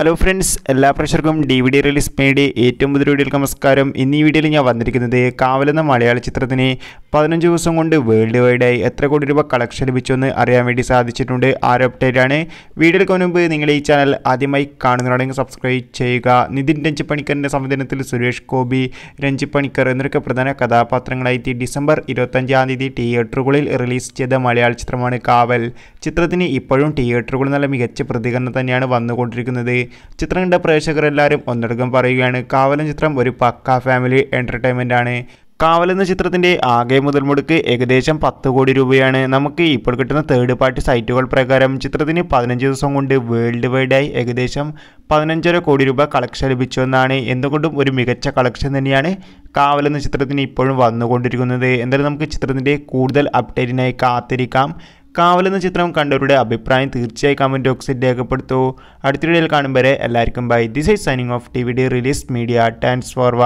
hello friends എല്ലാ പ്രേക്ഷർക്കും D V D release media ഏറ്റവും പുതിയ വീഡിയോയിൽ നമസ്കാരം ഇന്ന് ഈ വീഡിയോയിൽ ഞാൻ വന്നിരിക്കുന്നത് കാവലെന്ന മലയാള ചിത്രത്തിന് പതിനഞ്ച് ദിവസം കൊണ്ട് വേൾഡ് വൈഡായി എത്ര കോടി രൂപ കളക്ഷൻ ലഭിച്ചുവെന്ന് അറിയാൻ വേണ്ടി സാധിച്ചിട്ടുണ്ട് അപ്ഡേറ്റ് ആണ് അപ്ഡേറ്റാണ് വീഡിയോയ്ക്ക് മുൻപ് നിങ്ങൾ ഈ ചാനൽ ആദ്യമായി കാണുന്നതാണെങ്കിൽ സബ്സ്ക്രൈബ് ചെയ്യുക നിതിൻ രഞ്ജിപ്പണിക്കറിൻ്റെ സംവിധാനത്തിൽ സുരേഷ് ഗോപി രഞ്ജിപ്പണിക്കർ പണിക്കർ പ്രധാന കഥാപാത്രങ്ങളായി ഡിസംബർ ഇരുപത്തഞ്ചാം തീയതി തിയേറ്ററുകളിൽ റിലീസ് ചെയ്ത മലയാള ചിത്രമാണ് കാവൽ ചിത്രത്തിന് ഇപ്പോഴും തിയേറ്ററുകളിൽ നല്ല മികച്ച പ്രതികരണം തന്നെയാണ് വന്നുകൊണ്ടിരിക്കുന്നത് ചിത്രം കണ്ട പ്രേക്ഷകരെല്ലാവരും ഒന്നടങ്കം പറയുകയാണ് കാവലൻ ചിത്രം ഒരു പക്കാ ഫാമിലി എൻ്റർടൈൻമെൻ്റ് ആണ് കാവൽ എന്ന ചിത്രത്തിൻ്റെ ആകെ മുതൽ മുടക്ക് ഏകദേശം പത്ത് കോടി രൂപയാണ് നമുക്ക് ഇപ്പോൾ കിട്ടുന്ന തേർഡ് പാർട്ടി സൈറ്റുകൾ പ്രകാരം ചിത്രത്തിന് പതിനഞ്ച് ദിവസം കൊണ്ട് വേൾഡ് വൈഡായി ഏകദേശം പതിനഞ്ചര കോടി രൂപ കളക്ഷൻ ലഭിച്ചു എന്നാണ് എന്തുകൊണ്ടും ഒരു മികച്ച കളക്ഷൻ തന്നെയാണ് കാവൽ എന്ന ചിത്രത്തിന് ഇപ്പോഴും വന്നുകൊണ്ടിരിക്കുന്നത് എന്തായാലും നമുക്ക് ചിത്രത്തിൻ്റെ കൂടുതൽ അപ്ഡേറ്റിനായി കാത്തിരിക്കാം കാവൽ എന്ന ചിത്രം കണ്ടവരുടെ അഭിപ്രായം തീർച്ചയായും കമൻറ്റ് ബോക്സിൽ രേഖപ്പെടുത്തു അടുത്തിടയിൽ കാണും വരെ എല്ലാവർക്കും bye this is signing off T V D release media thanks four